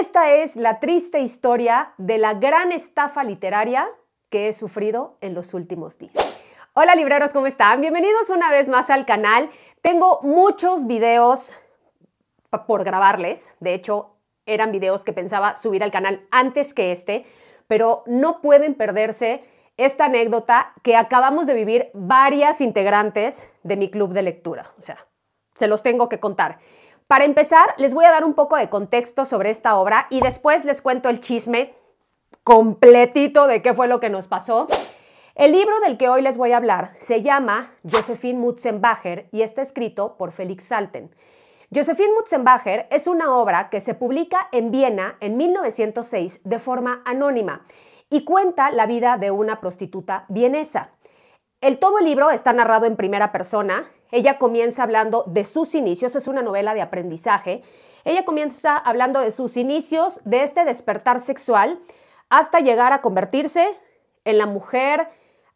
Esta es la triste historia de la gran estafa literaria que he sufrido en los últimos días. Hola libreros, ¿cómo están? Bienvenidos una vez más al canal. Tengo muchos videos por grabarles. De hecho, eran videos que pensaba subir al canal antes que este, pero no pueden perderse esta anécdota que acabamos de vivir varias integrantes de mi club de lectura. O sea, se los tengo que contar. Para empezar, les voy a dar un poco de contexto sobre esta obra y después les cuento el chisme completito de qué fue lo que nos pasó. El libro del que hoy les voy a hablar se llama Josephine Mutzenbacher y está escrito por Félix Salten. Josephine Mutzenbacher es una obra que se publica en Viena en 1906 de forma anónima y cuenta la vida de una prostituta vienesa. El todo el libro está narrado en primera persona. Ella comienza hablando de sus inicios, es una novela de aprendizaje. Ella comienza hablando de sus inicios, de este despertar sexual, hasta llegar a convertirse en la mujer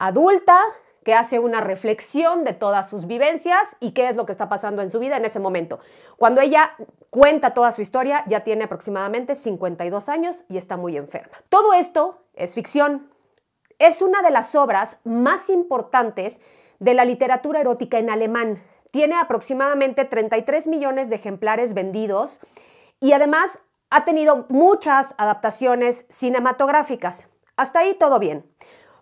adulta que hace una reflexión de todas sus vivencias y qué es lo que está pasando en su vida en ese momento. Cuando ella cuenta toda su historia, ya tiene aproximadamente 52 años y está muy enferma. Todo esto es ficción, es una de las obras más importantes de la literatura erótica en alemán. Tiene aproximadamente 33 millones de ejemplares vendidos y además ha tenido muchas adaptaciones cinematográficas. Hasta ahí todo bien.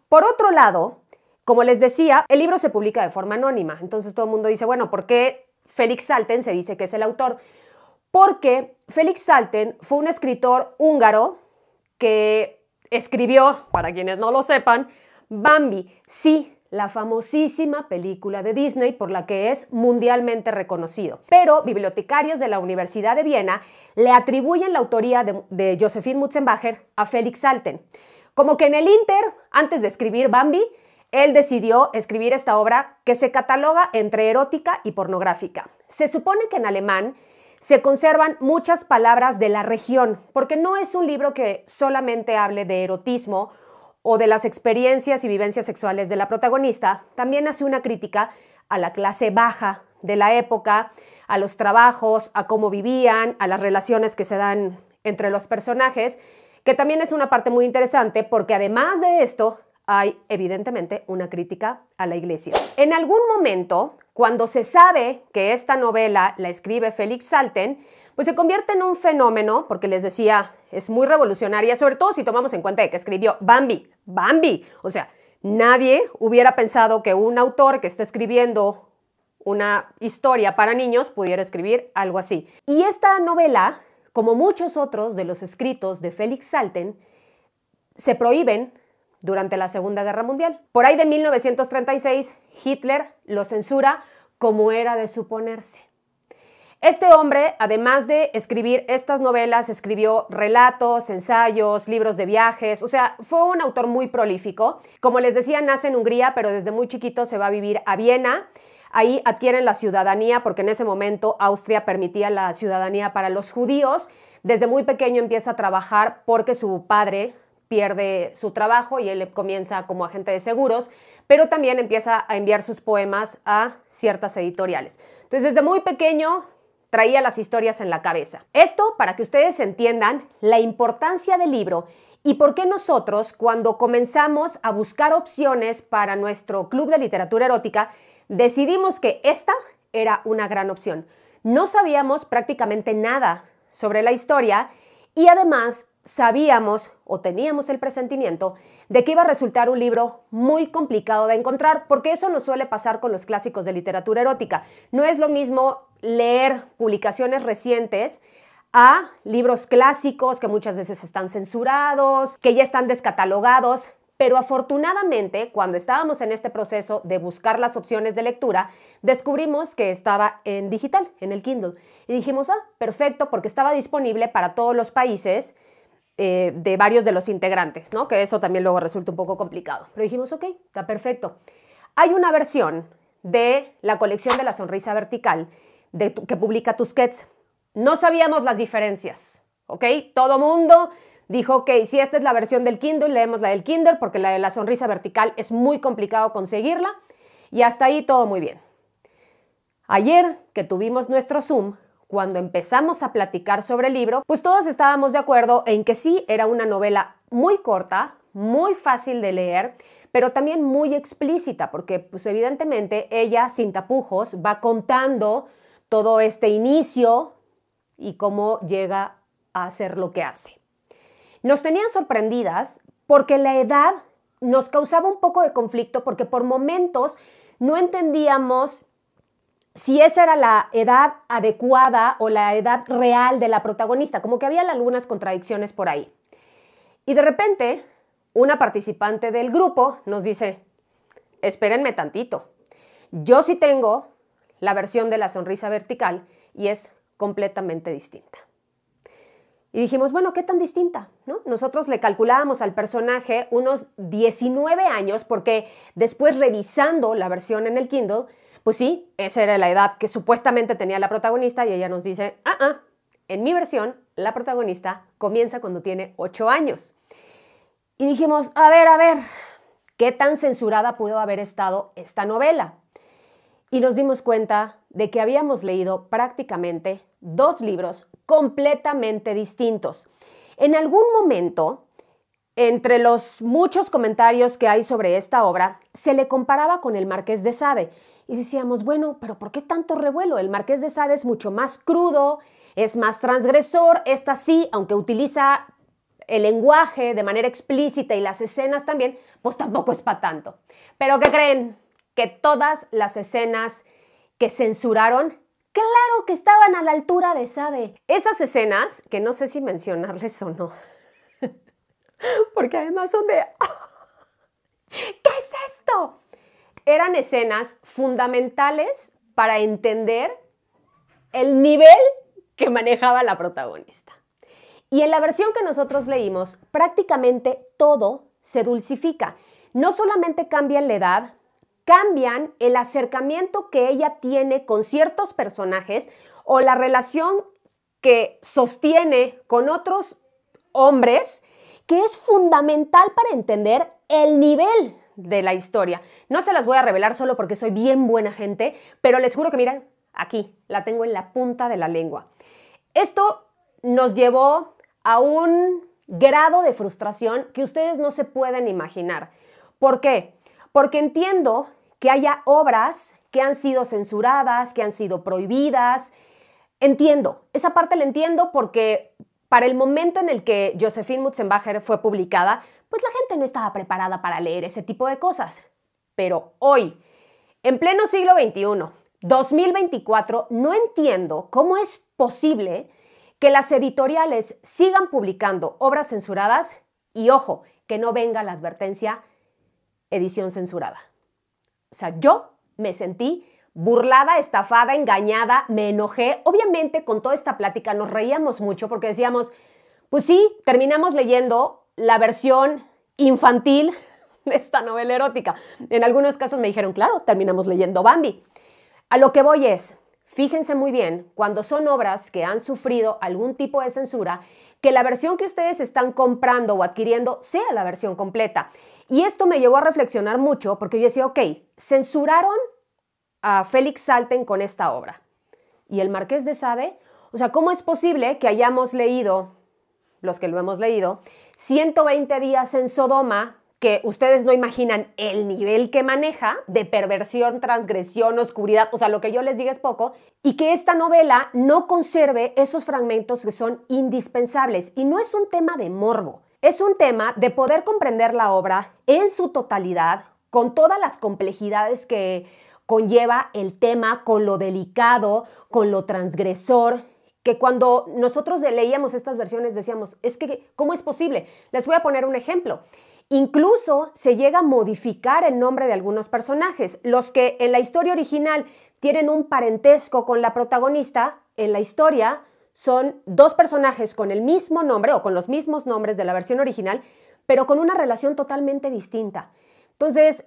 Por otro lado, como les decía, el libro se publica de forma anónima. Entonces todo el mundo dice, bueno, ¿por qué Félix Salten se dice que es el autor? Porque Félix Salten fue un escritor húngaro que escribió, para quienes no lo sepan, Bambi. Sí, la famosísima película de Disney por la que es mundialmente reconocido. Pero bibliotecarios de la Universidad de Viena le atribuyen la autoría de, Josephine Mutzenbacher a Félix Salten. Como que en el Inter, antes de escribir Bambi, él decidió escribir esta obra que se cataloga entre erótica y pornográfica. Se supone que en alemán se conservan muchas palabras de la región, porque no es un libro que solamente hable de erotismo o de las experiencias y vivencias sexuales de la protagonista, también hace una crítica a la clase baja de la época, a los trabajos, a cómo vivían, a las relaciones que se dan entre los personajes, que también es una parte muy interesante porque además de esto hay evidentemente una crítica a la iglesia. En algún momento cuando se sabe que esta novela la escribe Félix Salten, pues se convierte en un fenómeno, porque les decía, es muy revolucionaria, sobre todo si tomamos en cuenta que escribió Bambi, Bambi. O sea, nadie hubiera pensado que un autor que está escribiendo una historia para niños pudiera escribir algo así. Y esta novela, como muchos otros de los escritos de Félix Salten, se prohíben durante la Segunda Guerra Mundial. Por ahí de 1936, Hitler lo censura como era de suponerse. Este hombre, además de escribir estas novelas, escribió relatos, ensayos, libros de viajes, o sea, fue un autor muy prolífico. Como les decía, nace en Hungría, pero desde muy chiquito se va a vivir a Viena. Ahí adquieren la ciudadanía porque en ese momento Austria permitía la ciudadanía para los judíos. Desde muy pequeño empieza a trabajar porque su padre pierde su trabajo y él comienza como agente de seguros, pero también empieza a enviar sus poemas a ciertas editoriales. Entonces, desde muy pequeño traía las historias en la cabeza. Esto para que ustedes entiendan la importancia del libro y por qué nosotros, cuando comenzamos a buscar opciones para nuestro club de literatura erótica, decidimos que esta era una gran opción. No sabíamos prácticamente nada sobre la historia y además sabíamos o teníamos el presentimiento de que iba a resultar un libro muy complicado de encontrar, porque eso no suele pasar con los clásicos de literatura erótica. No es lo mismo leer publicaciones recientes a libros clásicos que muchas veces están censurados, que ya están descatalogados, pero afortunadamente cuando estábamos en este proceso de buscar las opciones de lectura, descubrimos que estaba en digital, en el Kindle, y dijimos, ah, perfecto, porque estaba disponible para todos los países eh, de varios de los integrantes, ¿no? Que eso también luego resulta un poco complicado. Pero dijimos, ok, está perfecto. Hay una versión de la colección de la sonrisa vertical que publica Tusquets. No sabíamos las diferencias, ¿ok? Todo mundo dijo, que si esta es la versión del Kindle, leemos la del Kindle porque la de la sonrisa vertical es muy complicado conseguirla. Y hasta ahí todo muy bien. Ayer que tuvimos nuestro Zoom, cuando empezamos a platicar sobre el libro, pues todos estábamos de acuerdo en que sí, era una novela muy corta, muy fácil de leer, pero también muy explícita, porque pues evidentemente ella sin tapujos va contando todo este inicio y cómo llega a hacer lo que hace. Nos tenían sorprendidas porque la edad nos causaba un poco de conflicto porque por momentos no entendíamos si esa era la edad adecuada o la edad real de la protagonista, como que había algunas contradicciones por ahí. Y de repente, una participante del grupo nos dice, espérenme tantito, yo sí tengo la versión de la sonrisa vertical y es completamente distinta. Y dijimos, bueno, ¿qué tan distinta? Nosotros le calculábamos al personaje unos 19 años porque después revisando la versión en el Kindle, pues sí, esa era la edad que supuestamente tenía la protagonista y ella nos dice, ah, ah, en mi versión, la protagonista comienza cuando tiene 8 años. Y dijimos, a ver, a ver, ¿qué tan censurada pudo haber estado esta novela? Y nos dimos cuenta de que habíamos leído prácticamente dos libros completamente distintos. En algún momento, entre los muchos comentarios que hay sobre esta obra, se le comparaba con el Marqués de Sade y decíamos, bueno, pero ¿por qué tanto revuelo? El Marqués de Sade es mucho más crudo, es más transgresor, esta sí, aunque utiliza el lenguaje de manera explícita y las escenas también, pues tampoco es para tanto. Pero ¿qué creen? Que todas las escenas que censuraron, claro que estaban a la altura de Sade. Esas escenas, que no sé si mencionarles o no, porque además son de... ¿Qué es esto? eran escenas fundamentales para entender el nivel que manejaba la protagonista. Y en la versión que nosotros leímos, prácticamente todo se dulcifica. No solamente cambian la edad, cambian el acercamiento que ella tiene con ciertos personajes o la relación que sostiene con otros hombres, que es fundamental para entender el nivel de la historia. No se las voy a revelar solo porque soy bien buena gente, pero les juro que miren, aquí la tengo en la punta de la lengua. Esto nos llevó a un grado de frustración que ustedes no se pueden imaginar. ¿Por qué? Porque entiendo que haya obras que han sido censuradas, que han sido prohibidas. Entiendo, esa parte la entiendo porque para el momento en el que Josephine Mutzenbacher fue publicada, pues la gente no estaba preparada para leer ese tipo de cosas. Pero hoy, en pleno siglo XXI, 2024, no entiendo cómo es posible que las editoriales sigan publicando obras censuradas y ojo, que no venga la advertencia edición censurada. O sea, yo me sentí burlada, estafada, engañada, me enojé. Obviamente con toda esta plática nos reíamos mucho porque decíamos, pues sí, terminamos leyendo la versión infantil de esta novela erótica. En algunos casos me dijeron, claro, terminamos leyendo Bambi. A lo que voy es, fíjense muy bien, cuando son obras que han sufrido algún tipo de censura, que la versión que ustedes están comprando o adquiriendo sea la versión completa. Y esto me llevó a reflexionar mucho porque yo decía, ok, censuraron a Félix Salten con esta obra. Y el Marqués de Sade, o sea, ¿cómo es posible que hayamos leído, los que lo hemos leído, 120 días en Sodoma, que ustedes no imaginan el nivel que maneja de perversión, transgresión, oscuridad, o sea, lo que yo les diga es poco, y que esta novela no conserve esos fragmentos que son indispensables. Y no es un tema de morbo, es un tema de poder comprender la obra en su totalidad, con todas las complejidades que conlleva el tema con lo delicado, con lo transgresor, que cuando nosotros leíamos estas versiones decíamos, es que, ¿cómo es posible? Les voy a poner un ejemplo. Incluso se llega a modificar el nombre de algunos personajes. Los que en la historia original tienen un parentesco con la protagonista, en la historia son dos personajes con el mismo nombre o con los mismos nombres de la versión original, pero con una relación totalmente distinta. Entonces,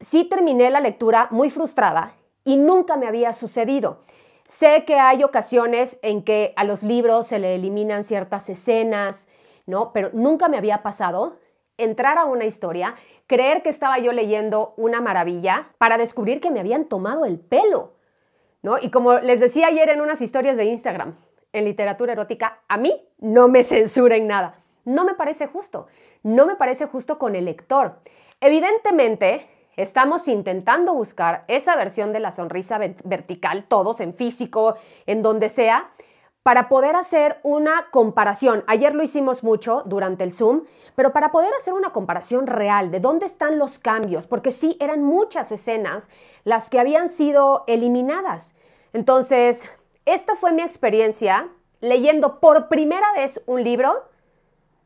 sí terminé la lectura muy frustrada y nunca me había sucedido. Sé que hay ocasiones en que a los libros se le eliminan ciertas escenas, ¿no? Pero nunca me había pasado entrar a una historia, creer que estaba yo leyendo una maravilla para descubrir que me habían tomado el pelo, ¿no? Y como les decía ayer en unas historias de Instagram, en literatura erótica, a mí no me censuren nada. No me parece justo. No me parece justo con el lector. Evidentemente, Estamos intentando buscar esa versión de la sonrisa vertical, todos en físico, en donde sea, para poder hacer una comparación. Ayer lo hicimos mucho durante el Zoom, pero para poder hacer una comparación real de dónde están los cambios, porque sí eran muchas escenas las que habían sido eliminadas. Entonces, esta fue mi experiencia leyendo por primera vez un libro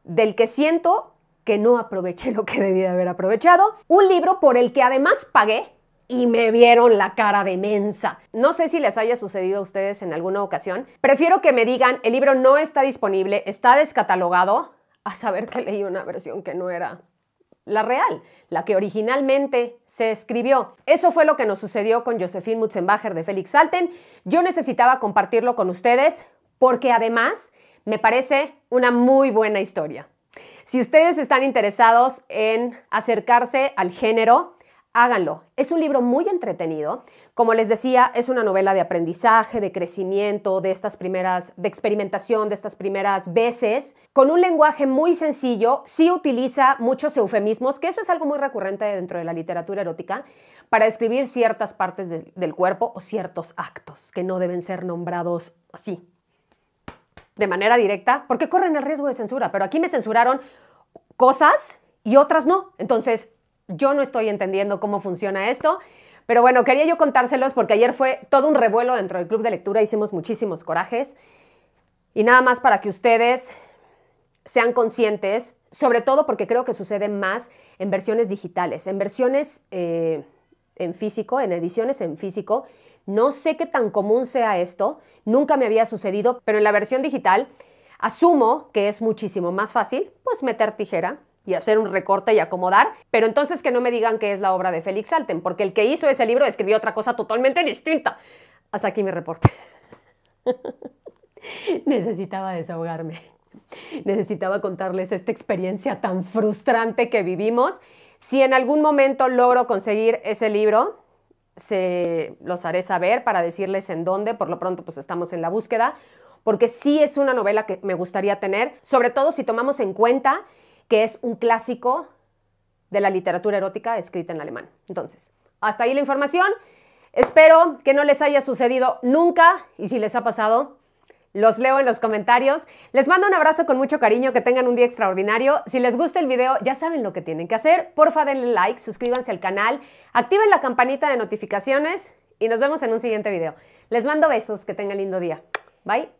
del que siento que no aproveché lo que debía haber aprovechado, un libro por el que además pagué y me vieron la cara de mensa. No sé si les haya sucedido a ustedes en alguna ocasión. Prefiero que me digan, el libro no está disponible, está descatalogado, a saber que leí una versión que no era la real, la que originalmente se escribió. Eso fue lo que nos sucedió con Josephine Mutzenbacher de Félix Salten. Yo necesitaba compartirlo con ustedes porque además me parece una muy buena historia. Si ustedes están interesados en acercarse al género, háganlo. Es un libro muy entretenido. Como les decía, es una novela de aprendizaje, de crecimiento, de estas primeras, de experimentación, de estas primeras veces, con un lenguaje muy sencillo. Sí utiliza muchos eufemismos, que eso es algo muy recurrente dentro de la literatura erótica, para describir ciertas partes del cuerpo o ciertos actos que no deben ser nombrados así, de manera directa, porque corren el riesgo de censura, pero aquí me censuraron cosas y otras no. Entonces, yo no estoy entendiendo cómo funciona esto. Pero bueno, quería yo contárselos porque ayer fue todo un revuelo dentro del club de lectura, hicimos muchísimos corajes. Y nada más para que ustedes sean conscientes, sobre todo porque creo que sucede más en versiones digitales, en versiones eh, en físico, en ediciones en físico, no sé qué tan común sea esto, nunca me había sucedido, pero en la versión digital asumo que es muchísimo más fácil, pues meter tijera y hacer un recorte y acomodar, pero entonces que no me digan que es la obra de Félix Alten, porque el que hizo ese libro escribió otra cosa totalmente distinta. Hasta aquí mi reporte. Necesitaba desahogarme. Necesitaba contarles esta experiencia tan frustrante que vivimos. Si en algún momento logro conseguir ese libro, se los haré saber para decirles en dónde. Por lo pronto, pues estamos en la búsqueda, porque sí es una novela que me gustaría tener, sobre todo si tomamos en cuenta que es un clásico de la literatura erótica escrita en alemán. Entonces, hasta ahí la información. Espero que no les haya sucedido nunca y si les ha pasado, los leo en los comentarios. Les mando un abrazo con mucho cariño, que tengan un día extraordinario. Si les gusta el video, ya saben lo que tienen que hacer. Porfa, denle like, suscríbanse al canal, activen la campanita de notificaciones y nos vemos en un siguiente video. Les mando besos, que tengan lindo día. Bye.